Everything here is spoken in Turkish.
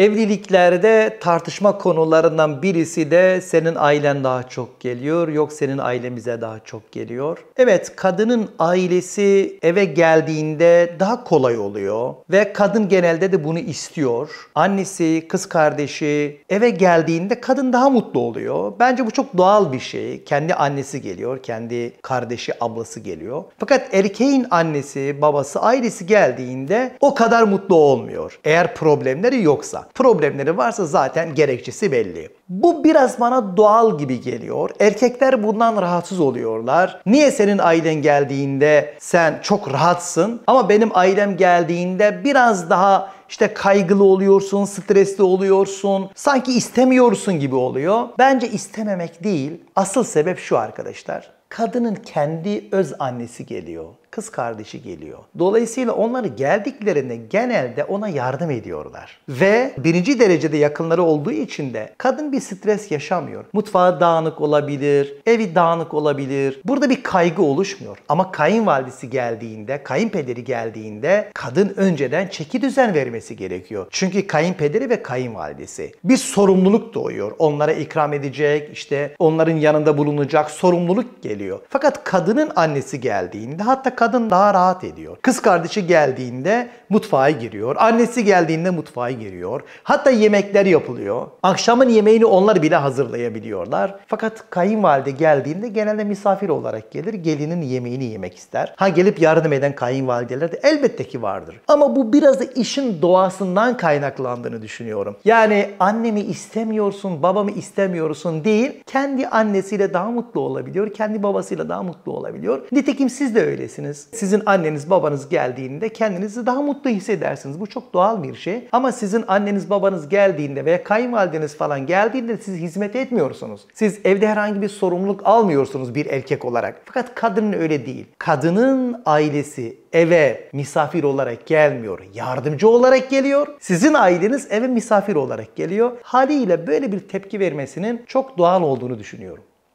Evliliklerde tartışma konularından birisi de senin ailen daha çok geliyor, yok senin ailemize daha çok geliyor. Evet, kadının ailesi eve geldiğinde daha kolay oluyor ve kadın genelde de bunu istiyor. Annesi, kız kardeşi eve geldiğinde kadın daha mutlu oluyor. Bence bu çok doğal bir şey. Kendi annesi geliyor, kendi kardeşi, ablası geliyor. Fakat erkeğin annesi, babası, ailesi geldiğinde o kadar mutlu olmuyor. Eğer problemleri yoksa problemleri varsa zaten gerekçesi belli. Bu biraz bana doğal gibi geliyor. Erkekler bundan rahatsız oluyorlar. Niye senin ailen geldiğinde sen çok rahatsın ama benim ailem geldiğinde biraz daha işte kaygılı oluyorsun, stresli oluyorsun, sanki istemiyorsun gibi oluyor. Bence istememek değil. Asıl sebep şu arkadaşlar. Kadının kendi öz annesi geliyor kız kardeşi geliyor. Dolayısıyla onları geldiklerinde genelde ona yardım ediyorlar. Ve birinci derecede yakınları olduğu için de kadın bir stres yaşamıyor. Mutfağı dağınık olabilir, evi dağınık olabilir. Burada bir kaygı oluşmuyor. Ama kayınvalidesi geldiğinde, kayınpederi geldiğinde kadın önceden çeki düzen vermesi gerekiyor. Çünkü kayınpederi ve kayınvalidesi bir sorumluluk doğuyor. Onlara ikram edecek, işte onların yanında bulunacak sorumluluk geliyor. Fakat kadının annesi geldiğinde hatta kadın daha rahat ediyor. Kız kardeşi geldiğinde mutfağa giriyor. Annesi geldiğinde mutfağa giriyor. Hatta yemekler yapılıyor. Akşamın yemeğini onlar bile hazırlayabiliyorlar. Fakat kayınvalide geldiğinde genelde misafir olarak gelir. Gelinin yemeğini yemek ister. Ha gelip yardım eden kayınvalideler de elbette ki vardır. Ama bu biraz da işin doğasından kaynaklandığını düşünüyorum. Yani annemi istemiyorsun, babamı istemiyorsun değil. Kendi annesiyle daha mutlu olabiliyor. Kendi babasıyla daha mutlu olabiliyor. Nitekim siz de öylesiniz ederseniz sizin anneniz babanız geldiğinde kendinizi daha mutlu hissedersiniz. Bu çok doğal bir şey. Ama sizin anneniz babanız geldiğinde veya kayınvalideniz falan geldiğinde siz hizmet etmiyorsunuz. Siz evde herhangi bir sorumluluk almıyorsunuz bir erkek olarak. Fakat kadının öyle değil. Kadının ailesi eve misafir olarak gelmiyor. Yardımcı olarak geliyor. Sizin aileniz eve misafir olarak geliyor. Haliyle böyle bir tepki vermesinin çok doğal olduğunu düşünüyorum.